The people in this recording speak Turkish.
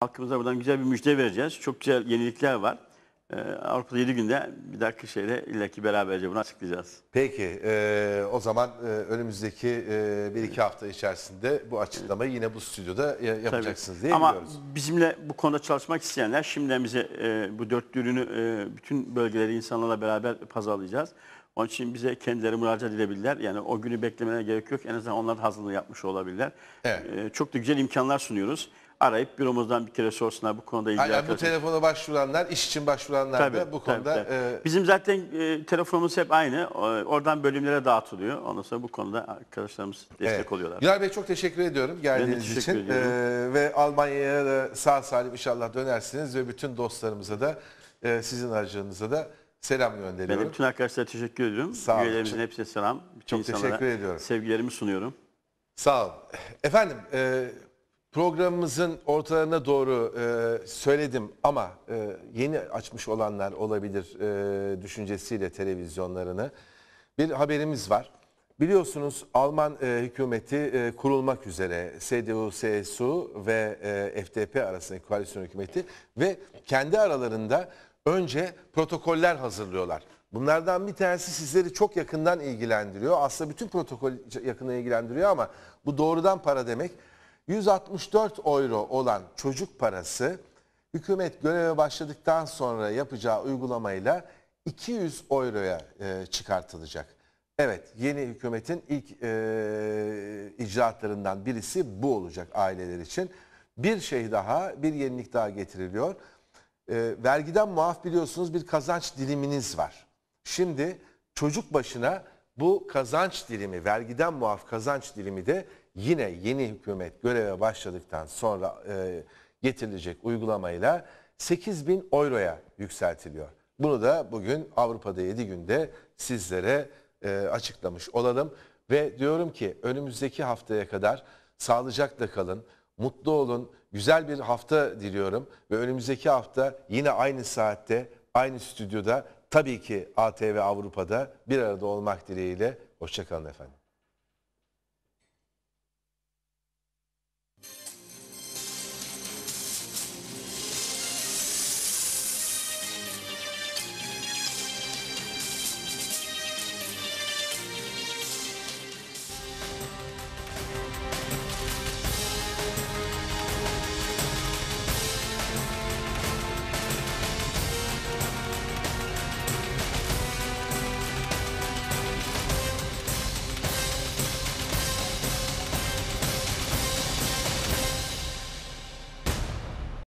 Halkımıza buradan güzel bir müjde vereceğiz. Çok güzel yenilikler var. Ee, Avrupa'da 7 günde bir dakika şeyle illaki beraberce bunu açıklayacağız. Peki e, o zaman e, önümüzdeki e, bir iki hafta içerisinde bu açıklamayı yine bu stüdyoda ya- yapacaksınız diye Ama biliyoruz. bizimle bu konuda çalışmak isteyenler şimdiden bize e, bu dört ürünü e, bütün bölgeleri insanlarla beraber pazarlayacağız. Onun için bize kendileri müracaat edebilirler. Yani o günü beklemene gerek yok. En azından onlar hazırlığı yapmış olabilirler. Evet. E, çok da güzel imkanlar sunuyoruz arayıp büromuzdan bir kere sorsunlar bu konuda ilgili. Aynen bu telefona başvuranlar, iş için başvuranlar tabii, da bu konuda. Tabii. E... Bizim zaten e, telefonumuz hep aynı. Oradan bölümlere dağıtılıyor. Ondan sonra bu konuda arkadaşlarımız destek evet. oluyorlar. Güler Bey çok teşekkür ediyorum geldiğiniz teşekkür için. E, ve Almanya'ya da sağ salim inşallah dönersiniz ve bütün dostlarımıza da e, sizin aracınıza da selam gönderiyorum. Ben bütün arkadaşlara teşekkür ediyorum. Sağ olun. Üyelerimizin hepsine selam. Bütün çok teşekkür ediyorum. Sevgilerimi sunuyorum. Sağ ol. Efendim e, Programımızın ortalarına doğru e, söyledim ama e, yeni açmış olanlar olabilir e, düşüncesiyle televizyonlarını. Bir haberimiz var. Biliyorsunuz Alman e, hükümeti e, kurulmak üzere CDU-CSU ve e, FDP arasındaki koalisyon hükümeti ve kendi aralarında önce protokoller hazırlıyorlar. Bunlardan bir tanesi sizleri çok yakından ilgilendiriyor. Aslında bütün protokol yakından ilgilendiriyor ama bu doğrudan para demek. 164 euro olan çocuk parası hükümet göreve başladıktan sonra yapacağı uygulamayla 200 euroya e, çıkartılacak. Evet yeni hükümetin ilk e, icraatlarından birisi bu olacak aileler için. Bir şey daha bir yenilik daha getiriliyor. E, vergiden muaf biliyorsunuz bir kazanç diliminiz var. Şimdi çocuk başına bu kazanç dilimi vergiden muaf kazanç dilimi de yine yeni hükümet göreve başladıktan sonra e, getirilecek uygulamayla 8 bin euroya yükseltiliyor. Bunu da bugün Avrupa'da 7 günde sizlere e, açıklamış olalım. Ve diyorum ki önümüzdeki haftaya kadar sağlıcakla kalın, mutlu olun, güzel bir hafta diliyorum. Ve önümüzdeki hafta yine aynı saatte, aynı stüdyoda tabii ki ATV Avrupa'da bir arada olmak dileğiyle. Hoşçakalın efendim.